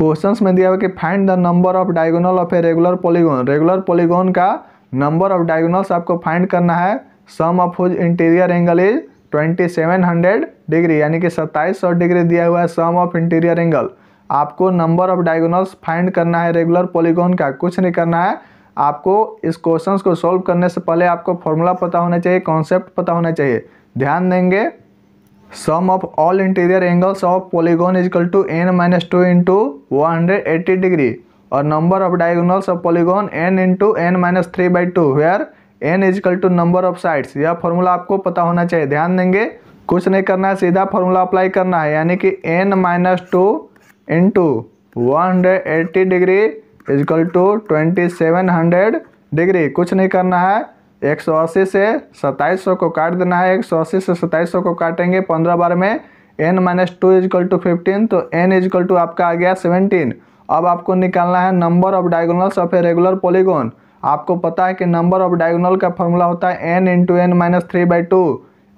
question में दिया हुआ कि find the number of diagonal of a regular polygon regular polygon का नंबर ऑफ डायगोनल्स आपको फाइंड करना है sum of whose interior angle is 2700 degree यानी कि 2700 डिग्री दिया हुआ है सम ऑफ इंटीरियर एंगल आपको नंबर ऑफ डायगोनल्स फाइंड करना है रेगुलर पॉलीगोन का कुछ नहीं करना है आपको इस क्वेश्चन को सॉल्व करने से पहले आपको फॉर्मूला पता होना चाहिए कॉन्सेप्ट पता होना चाहिए ध्यान देंगे sum of all interior angles of polygon is equal to n minus two into one hundred eighty degree और number of diagonals of polygon n into n minus three by two where n is equal to number of sides यह formula आपको पता होना चाहिए ध्यान देंगे कुछ नहीं करना है सीधा फॉर्मूला अप्लाई करना है यानी कि n minus two into one hundred eighty degree is equal to twenty seven hundred degree कुछ नहीं करना है एक सौ अस्सी से सत्ताईस सौ को काट देना है एक सौ अस्सी से सत्ताईस सौ को काटेंगे पंद्रह बार में n minus two is equal to fifteen तो एन इजकल टू आपका आ गया सेवनटीन अब आपको निकालना है number of diagonals of a regular polygon आपको पता है कि नंबर ऑफ डायगोनल का फॉर्मूला होता है n into n minus three by two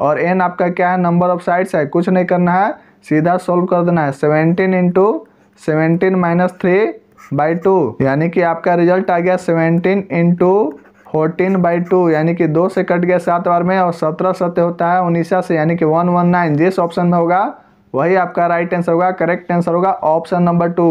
और एन आपका क्या है नंबर ऑफ साइड्स है कुछ नहीं करना है सीधा सोल्व कर देना है seventeen into seventeen minus three by two यानी कि आपका रिजल्ट आ गया seventeen into fourteen by two यानी कि दो से कट गया सात बार में और सत्रह सत्य होता है उन्नीसा से यानी कि वन वन नाइन जिस ऑप्शन में होगा वही आपका राइट आंसर होगा करेक्ट आंसर होगा ऑप्शन नंबर टू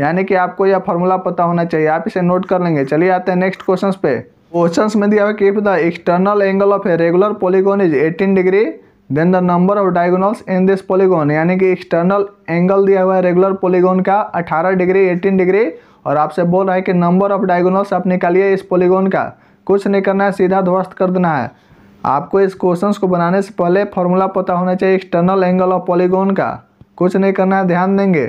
यानी कि आपको यह फॉर्मूला पता होना चाहिए आप इसे नोट कर लेंगे चलिए आते हैं नेक्स्ट क्वेश्चन पे क्वेश्चन में दिया हुआ कि external angle of a regular polygon is eighteen degree then the number of diagonals in this polygon यानी कि एक्सटर्नल एंगल दिया हुआ है रेगुलर पोलीगोन का अठारह डिग्री एटीन डिग्री और आपसे बोल रहा है कि नंबर ऑफ डायगोनल्स आप निकालिए इस पोलीगोन का कुछ नहीं करना है सीधा ध्वस्त कर देना है आपको इस क्वेश्चन को बनाने से पहले फॉर्मूला पता होना चाहिए एक्सटर्नल एंगल ऑफ पॉलीगोन का कुछ नहीं करना है ध्यान देंगे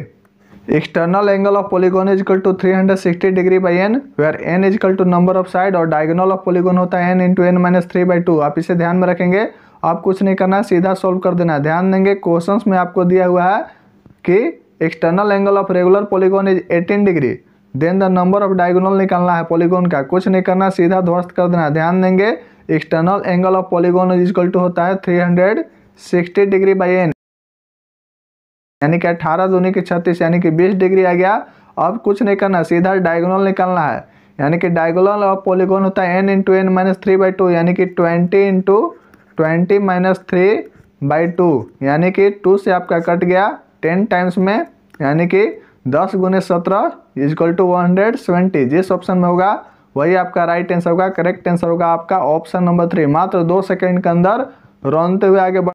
external angle of polygon is equal to 360 degree by n where n is equal to number of side और डायगोनल ऑफ पॉलीगोन होता है n into n minus three by two आप इसे ध्यान में रखेंगे आप कुछ नहीं करना है सीधा सॉल्व कर देना है ध्यान देंगे क्वेश्चन में आपको दिया हुआ है कि external angle of regular polygon is eighteen degree then the number of diagonal निकालना है पॉलीगोन का कुछ नहीं करना सीधा ध्वस्त कर देना ध्यान देंगे external angle of polygon is equal to होता है 360 डिग्री बाई एन यानी कि अठारह दूनी की छत्तीस यानी कि बीस डिग्री आ गया अब कुछ नहीं करना सीधा डायगोनल निकालना है यानी कि डायगोनल ऑफ पॉलीगोन होता है n into n minus three by two यानी कि twenty into twenty minus three by two यानी कि टू से आपका कट गया टेन टाइम्स में यानी कि दस गुने सत्रह is equal to one hundred seventy जिस ऑप्शन में होगा वही आपका राइट आंसर होगा करेक्ट आंसर होगा आपका ऑप्शन नंबर थ्री मात्र दो सेकंड के अंदर रोनते हुए आगे बढ़